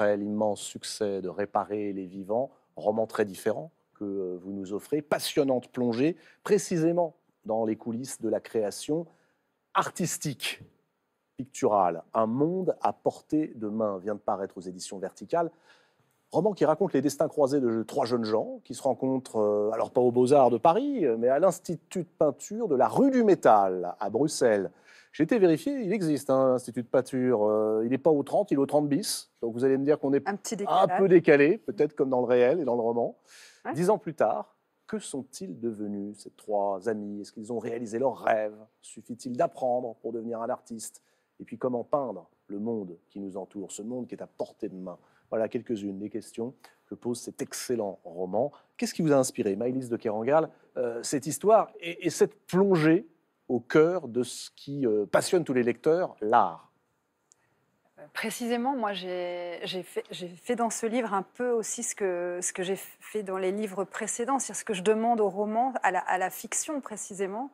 après l'immense succès de Réparer les vivants, roman très différent que euh, vous nous offrez, passionnante plongée, précisément dans les coulisses de la création artistique, picturale, un monde à portée de main, vient de paraître aux éditions verticales. Roman qui raconte les destins croisés de trois jeunes gens qui se rencontrent, euh, alors pas aux Beaux-Arts de Paris, mais à l'Institut de peinture de la rue du Métal à Bruxelles. J'ai été vérifié, il existe un hein, institut de pâture. Euh, il n'est pas au 30, il est au 30 bis. Donc vous allez me dire qu'on est un, peu décalé, peut-être comme dans le réel et dans le roman. Dix ans plus tard, que sont-ils devenus, ces trois amis Est-ce qu'ils ont réalisé leurs rêves Suffit-il d'apprendre pour devenir un artiste Et puis comment peindre le monde qui nous entoure, ce monde qui est à portée de main Voilà quelques-unes des questions que pose cet excellent roman. Qu'est-ce qui vous a inspiré, mylise de Kerangal, euh, cette histoire et cette plongée au cœur de ce qui euh, passionne tous les lecteurs, l'art Précisément, moi, j'ai fait, fait, dans ce livre un peu aussi ce que, ce que j'ai fait dans les livres précédents, c'est-à-dire ce que je demande au roman, à la, fiction précisément,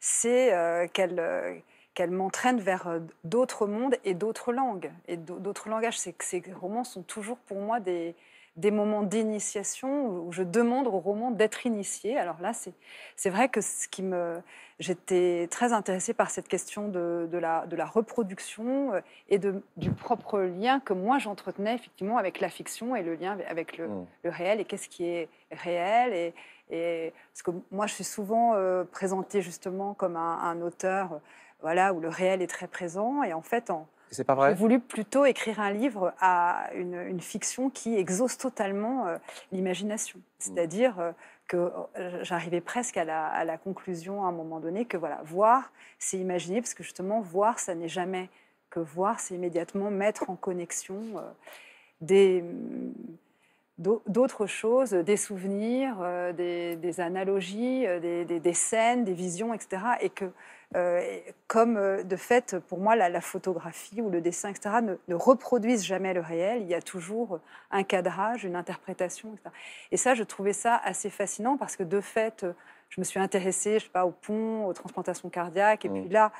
c'est euh, euh, qu'elle m'entraîne vers d'autres mondes et d'autres langues, et d'autres langages. C'est que ces romans sont toujours pour moi des, des moments d'initiation où je demande au roman d'être initié. Alors là, c'est vrai que ce qui me j'étais très intéressée par cette question de, la, de la, reproduction euh, et de, du propre lien que moi j'entretenais effectivement avec la fiction et le lien avec le, mmh. réel et qu'est-ce qui est réel. Et, et, parce que moi je suis souvent présenté euh, présentée justement comme un, auteur voilà, où le réel est très présent et en fait en, c'est pas vrai J'ai voulu plutôt écrire un livre à une, fiction qui exauce totalement euh, l'imagination. Hmm. C'est-à-dire euh, que euh, j'arrivais presque à la, conclusion à un moment donné que voilà, voir, c'est imaginer, parce que justement, voir, ça n'est jamais que voir, c'est immédiatement mettre en connexion des, d'autres choses, euh, des souvenirs, euh, des, analogies, euh, des, scènes, des visions, etc. Et que, comme de fait, pour moi, la, photographie ou le dessin, etc., ne, reproduisent jamais le réel. Il y a toujours un cadrage, une interprétation, etc. Et ça, je trouvais ça assez fascinant parce que, de fait, je me suis intéressée, je sais pas, au pont, aux transplantations cardiaques. Et mmh. puis là,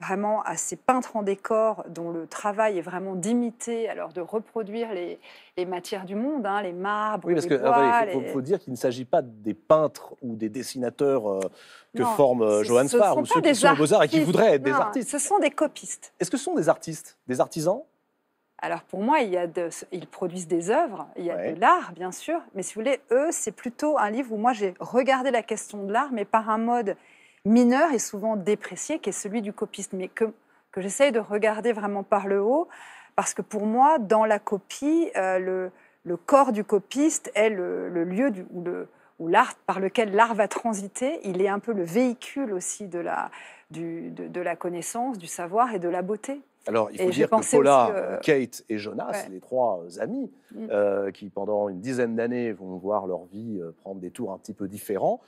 vraiment à ces peintres en décor dont le travail est vraiment d'imiter, alors de reproduire les, matières du monde, hein, les marbres, oui, parce les ah bah, il faut, dire qu'il ne s'agit pas des peintres ou des dessinateurs euh, que forme euh, Johannes Johann ou ceux qui sont beaux-arts et qui voudraient être des artistes. Ce sont des copistes. Est-ce que ce sont des artistes, des artisans alors pour moi, il y a ils produisent des œuvres, il y a de l'art bien sûr, mais si vous voulez, eux, c'est plutôt un livre où moi j'ai regardé la question de l'art, mais par un mode mineur et souvent déprécié, qui est celui du copiste, mais que, que j'essaye de regarder vraiment par le haut, parce que pour moi, dans la copie, euh, le, corps du copiste est le, lieu où l'art par lequel l'art va transiter, il est un peu le véhicule aussi de la, du, de, la connaissance, du savoir et de la beauté. Alors, il faut dire que Paula, euh, Kate et Jonas, les trois euh, amis, mm. qui pendant une dizaine d'années vont voir leur vie prendre des tours un petit peu différents,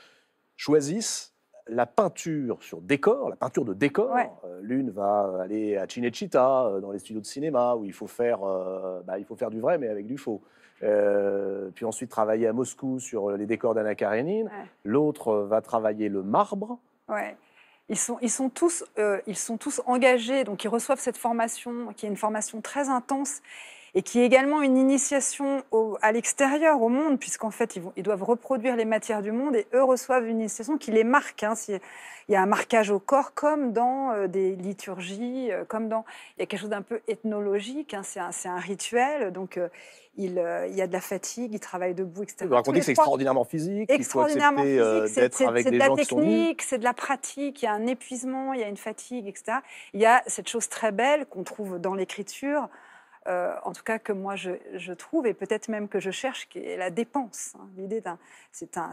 choisissent la peinture sur décor, la peinture de décor. Euh, l'une va aller à Cinecittà, euh, dans les studios de cinéma, où il faut faire, euh, bah, il faut faire du vrai, mais avec du faux. puis ensuite travailler à Moscou sur les décors d'Anna Karenine. L'autre va travailler le marbre. Ouais. Ils sont, ils, sont tous, ils sont tous engagés, donc ils reçoivent cette formation, qui est une formation très intense et qui est également une initiation à l'extérieur, au monde, puisqu'en fait, ils, vont, ils, doivent reproduire les matières du monde et eux reçoivent une initiation qui les marque. Hein. il y a un marquage au corps comme dans euh, des liturgies, euh, comme dans... Il y a quelque chose d'un peu ethnologique, hein. c'est un, rituel, donc euh, il, y a de la fatigue, il travaille debout, etc. Vous racontez que c'est extraordinairement physique, extraordinairement il faut avec gens C'est de la technique, c'est de la pratique, il y a un épuisement, il y a une fatigue, etc. Il y a cette chose très belle qu'on trouve dans l'écriture, euh, en tout cas que moi je, trouve et peut-être même que je cherche, qui est la dépense. Hein, l'idée d'un, c'est un,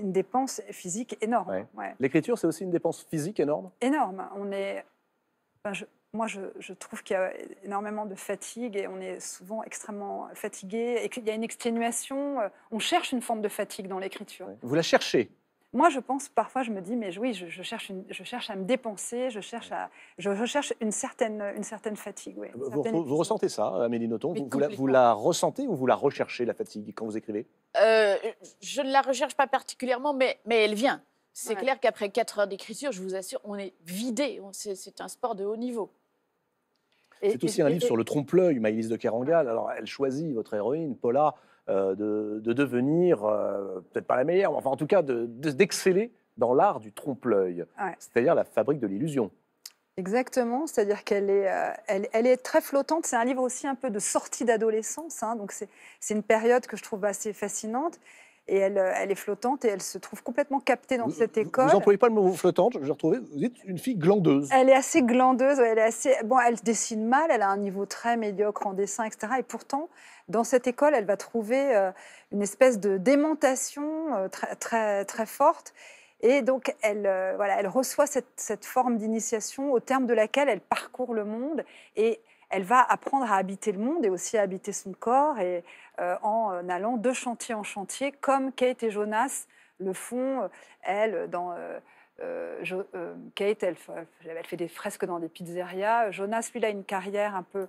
une dépense physique énorme. L'écriture, c'est aussi une dépense physique énorme. Énorme. On est, ben, moi, je, trouve qu'il y a énormément de fatigue et on est souvent extrêmement fatigué et qu'il y a une exténuation. Euh, on cherche une forme de fatigue dans l'écriture. Vous la cherchez moi, je pense parfois, je me dis, mais oui, je, cherche, je cherche à me dépenser, je cherche, à, je, une, certaine, une certaine fatigue. vous, ressentez ça, Amélie Nothomb vous, la, ressentez ou vous la recherchez, la fatigue, quand vous écrivez euh, Je ne la recherche pas particulièrement, mais, mais elle vient. C'est clair qu'après 4 heures d'écriture, je vous assure, on est vidé. C'est un sport de haut niveau. C'est aussi un livre sur le trompe-l'œil, Maïlis de Kerangal. Alors, elle choisit votre héroïne, Paula, euh, de, devenir, euh, peut-être pas la meilleure, mais enfin en tout cas d'exceller dans l'art du trompe-l'œil, c'est-à-dire la fabrique de l'illusion. Exactement, c'est-à-dire qu'elle est, euh, elle, elle, est très flottante. C'est un livre aussi un peu de sortie d'adolescence, hein, donc c'est une période que je trouve assez fascinante et elle, euh, elle, est flottante et elle se trouve complètement captée dans cette école. Vous n'employez pas le mot flottante, je l'ai retrouvé. Vous dites une fille glandeuse. Elle est assez glandeuse, elle est assez. Bon, elle dessine mal, elle a un niveau très médiocre en dessin, etc. Et pourtant, dans cette école, elle va trouver euh, une espèce de démentation euh, très, très, très forte. Et donc, elle, voilà, elle reçoit cette, cette forme d'initiation au terme de laquelle elle parcourt le monde et elle va apprendre à habiter le monde et aussi à habiter son corps et euh, en euh, allant de chantier en chantier, comme Kate et Jonas le font, euh, elle, dans... Kate, elle, fait des fresques dans des pizzerias. Jonas, lui, a une carrière un peu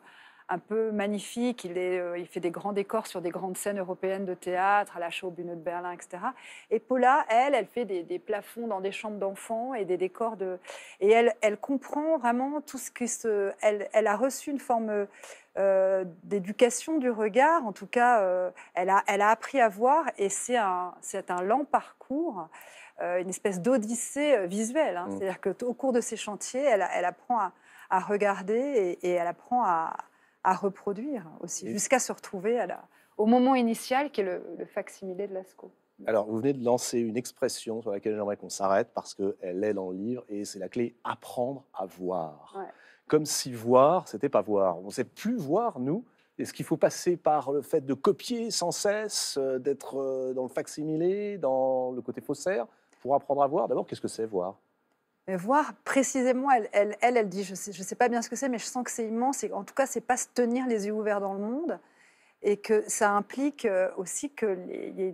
un peu magnifique. Il, est, euh, il, fait des grands décors sur des grandes scènes européennes de théâtre, à la Show, de Berlin, etc. Et Paula, elle, elle fait des, plafonds dans des chambres d'enfants et des décors de. Et elle, elle comprend vraiment tout ce que... se. Elle, a reçu une forme. Euh, d'éducation du regard, en tout cas, euh, elle, a, elle a appris à voir et c'est un, un lent parcours une espèce d'odyssée visuelle. Hein. Mm. C'est-à-dire qu'au cours de ces chantiers, elle, apprend à, regarder et, elle apprend à, à reproduire aussi, jusqu'à se retrouver à au moment initial qui est le, le facsimilé de Lascaux. Alors, vous venez de lancer une expression sur laquelle j'aimerais qu'on s'arrête parce qu'elle est dans le livre et c'est la clé apprendre à voir. Comme si voir, c'était pas voir. On ne sait plus voir, nous. Est-ce qu'il faut passer par le fait de copier sans cesse, euh, d'être euh, dans le facsimilé, dans le côté faussaire, pour apprendre à voir D'abord, qu'est-ce que c'est voir mais voir précisément, elle, elle, elle, dit, je ne sais, sais, pas bien ce que c'est, mais je sens que c'est immense. en tout cas, c'est pas se tenir les yeux ouverts dans le monde. Et que ça implique euh, aussi qu'il y ait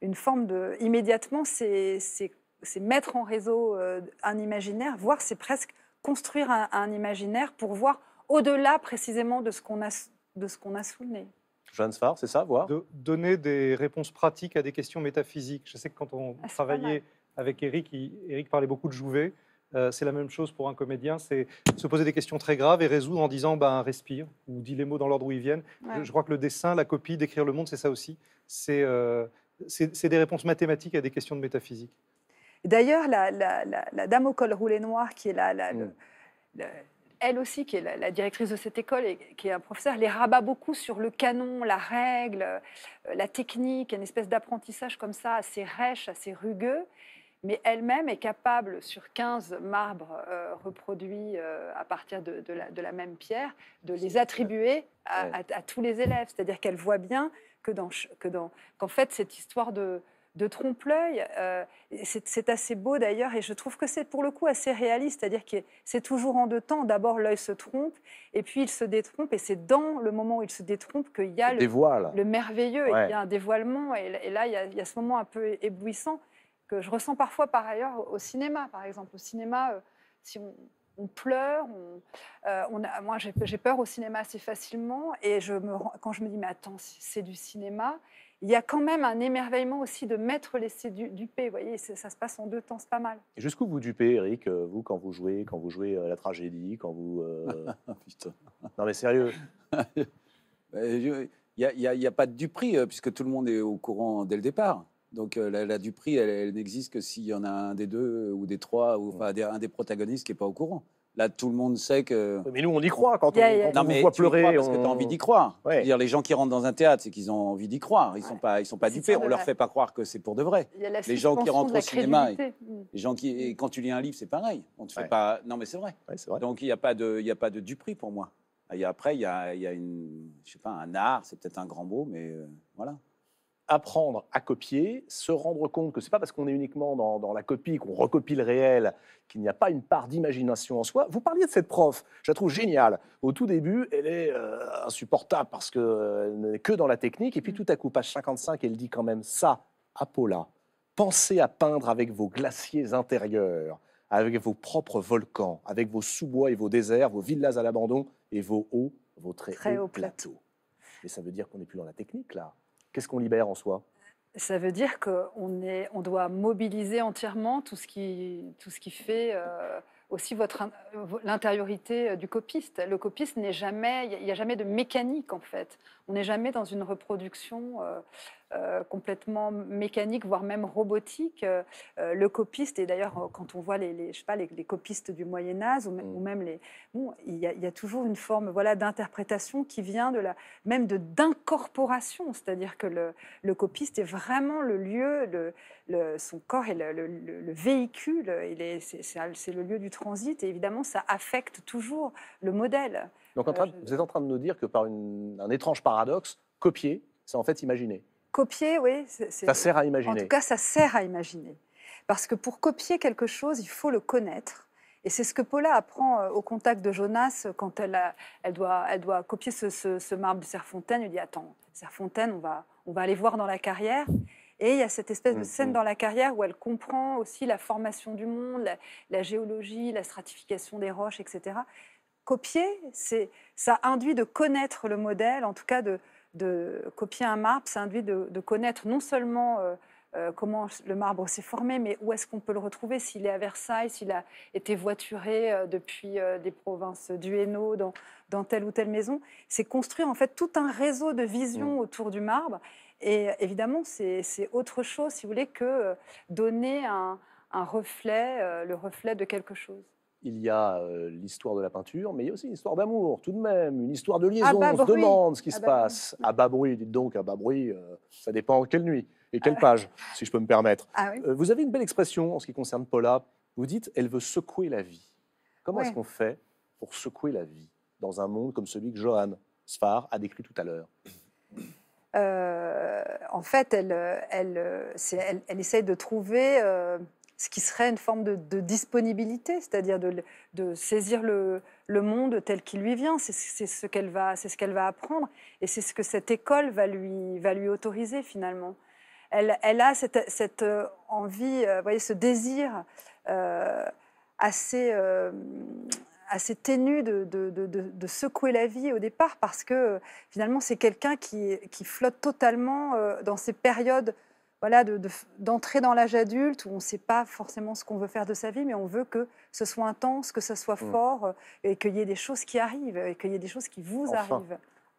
une, forme de... Immédiatement, c'est mettre en réseau euh, un imaginaire, voire c'est presque construire un, imaginaire pour voir au-delà précisément de ce qu'on a, de ce qu'on a sous le nez. Jeanne Sfar, c'est ça, voir de, Donner des réponses pratiques à des questions métaphysiques. Je sais que quand on ah, travaillait avec Eric. Il, Eric parlait beaucoup de Jouvet. Euh, c'est la même chose pour un comédien, c'est se poser des questions très graves et résoudre en disant ben, respire ou dis les mots dans l'ordre où ils viennent. Je, crois que le dessin, la copie, décrire le monde, c'est ça aussi. C'est euh, des réponses mathématiques à des questions de métaphysique. D'ailleurs, la, dame au col roulé noir, qui est la, mm. elle aussi, qui est la, directrice de cette école et qui est un professeur, les rabat beaucoup sur le canon, la règle, euh, la technique, une espèce d'apprentissage comme ça, assez rêche, assez rugueux mais elle-même est capable, sur 15 marbres euh, reproduits euh, à partir de, la, même pierre, de les attribuer à, tous les élèves. C'est-à-dire qu'elle voit bien que qu'en fait, cette histoire de, trompe-l'œil, euh, c'est, assez beau d'ailleurs, et je trouve que c'est pour le coup assez réaliste, c'est-à-dire que c'est toujours en deux temps. D'abord, l'œil se trompe, et puis il se détrompe, et c'est dans le moment où il se détrompe qu'il y a le, merveilleux, il y a un dévoilement, et, là, il y a ce moment un peu éblouissant que je ressens parfois par ailleurs au cinéma, par exemple. Au cinéma, euh, si on, pleure, euh, moi j'ai peur au cinéma assez facilement, et quand je me dis, mais attends, c'est du cinéma, il y a quand même un émerveillement aussi de mettre les du, Vous voyez, ça se passe en deux temps, c'est pas mal. Et jusqu'où vous dupez, Eric, euh, vous, quand vous jouez, quand vous jouez la tragédie, quand vous. Ah, putain. Non, mais sérieux. Il n'y a, a, pas de duperie, puisque tout le monde est au courant dès le départ. Donc euh, la, la, elle, n'existe que s'il y en a un des deux euh, ou des trois, ou un des protagonistes qui n'est pas au courant. Là, tout le monde sait que. Mais nous, on y croit quand on, yeah. non, mais voit pleurer. parce que tu as envie d'y croire. Dire, les gens qui rentrent dans un théâtre, c'est qu'ils ont envie d'y croire. Ils ne sont pas, ils sont pas dupés. On ne leur fait pas croire que c'est pour de vrai. Les gens qui rentrent au cinéma, les gens qui, mm. quand tu lis un livre, c'est pareil. On te fait pas. Non, mais c'est vrai. Donc il n'y a pas de, il a pas de Dupri pour moi. après, il y a, y a, une, je sais pas, un art. C'est peut-être un grand mot, mais euh, voilà apprendre à copier, se rendre compte que c'est pas parce qu'on est uniquement dans, la copie, qu'on recopie le réel, qu'il n'y a pas une part d'imagination en soi. Vous parliez de cette prof, je la trouve géniale. Au tout début, elle est euh, insupportable parce qu'elle euh, n'est que dans la technique, et puis mm. tout à coup, page 55, elle dit quand même ça à Paula. Pensez à peindre avec vos glaciers intérieurs, avec vos propres volcans, avec vos sous-bois et vos déserts, vos villas à l'abandon et vos hauts, vos très, très hauts plateaux. Mais ça veut dire qu'on n'est plus dans la technique, là qu'est-ce qu'on libère en soi ça veut dire qu'on est, on doit mobiliser entièrement tout ce qui, tout ce qui fait euh, aussi votre, l'intériorité euh, du copiste. Le copiste n'est jamais, il n'y a jamais de mécanique en fait. On n'est jamais dans une reproduction euh, euh, complètement mécanique, voire même robotique. Euh, euh, le copiste, et d'ailleurs, quand on voit les, je sais pas, les, copistes du Moyen Âge, ou, mm. les... Bon, il y, a, toujours une forme voilà, d'interprétation qui vient de la, même de, d'incorporation, c'est-à-dire que le, copiste est vraiment le lieu, le, son corps est le, véhicule, il c'est, le lieu du transit, et évidemment, ça affecte toujours le modèle. Donc vous êtes en train de nous dire que par un étrange paradoxe, copier, c'est en fait imaginer. Copier, oui. Ça sert à imaginer. En tout cas, ça sert à imaginer. Parce que pour copier quelque chose, il faut le connaître. Et c'est ce que Paula apprend euh, au contact de Jonas euh, quand elle, doit, copier ce, marbre de Serfontaine. Elle dit Attends, Serfontaine, on va, aller voir dans la carrière. Et il y a cette espèce de mm-hmm. scène dans la carrière où elle comprend aussi la formation du monde, la, géologie, la stratification des roches, etc. Copier, ça induit de connaître le modèle, en tout cas de, de copier un marbre, ça induit de, connaître non seulement euh, euh, comment le marbre s'est formé, mais où est-ce qu'on peut le retrouver, s'il est à Versailles, s'il a été voituré euh, depuis des provinces du Hainaut, dans, telle ou telle maison. C'est construire en fait tout un réseau de visions mm. autour du marbre. Et évidemment, c'est autre chose, si vous voulez, que donner un reflet, le reflet de quelque chose il y a euh, l'histoire de la peinture, mais il y a aussi une histoire d'amour, tout de même, une histoire de ah, liaison. On se demande ce qui ah, se passe. À ah, bas bruit, dites donc, à bas bruit, euh, ça dépend quelle nuit et quelle page, si je peux me permettre. Euh, vous avez une belle expression en ce qui concerne Paula. Vous dites, elle veut secouer la vie. Comment est-ce qu'on fait pour secouer la vie dans un monde comme celui que Johan Sfar a décrit tout à l'heure En fait, elle, elle, elle, elle, essaie de trouver ce qui serait une forme de, disponibilité, c'est-à-dire de, saisir le, monde tel qu'il lui vient. C'est ce qu'elle va, ce qu'elle va apprendre, et c'est ce que cette école va lui, autoriser finalement. Elle, a cette, euh, envie, euh, voyez, ce désir euh, assez, ténu de, secouer la vie au départ parce que finalement c'est quelqu'un qui, flotte totalement dans ces périodes voilà, d'entrer dans l'âge adulte où on ne sait pas forcément ce qu'on veut faire de sa vie, mais on veut que ce soit intense, que ce soit mm. fort, euh, et qu'il y ait des choses qui arrivent, et qu'il y ait des choses qui vous arrivent.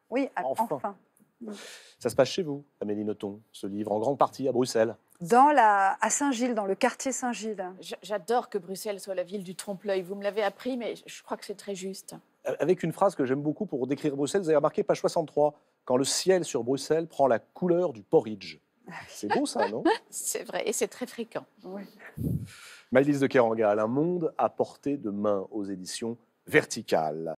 Oui, enfin. Mm. Ça se passe chez vous, Amélie Nothomb, ce livre, en grande partie à Bruxelles. Dans la, à Saint-Gilles, dans le quartier Saint-Gilles. J'adore que Bruxelles soit la ville du trompe-l'œil. Vous me l'avez appris, mais je crois que c'est très juste. Avec une phrase que j'aime beaucoup pour décrire Bruxelles, vous avez remarqué, page 63, quand le ciel sur Bruxelles prend la couleur du porridge. C'est bon ça, non C'est vrai, et c'est très fréquent. Oui. de Keranga, Un monde à portée de main aux éditions verticales.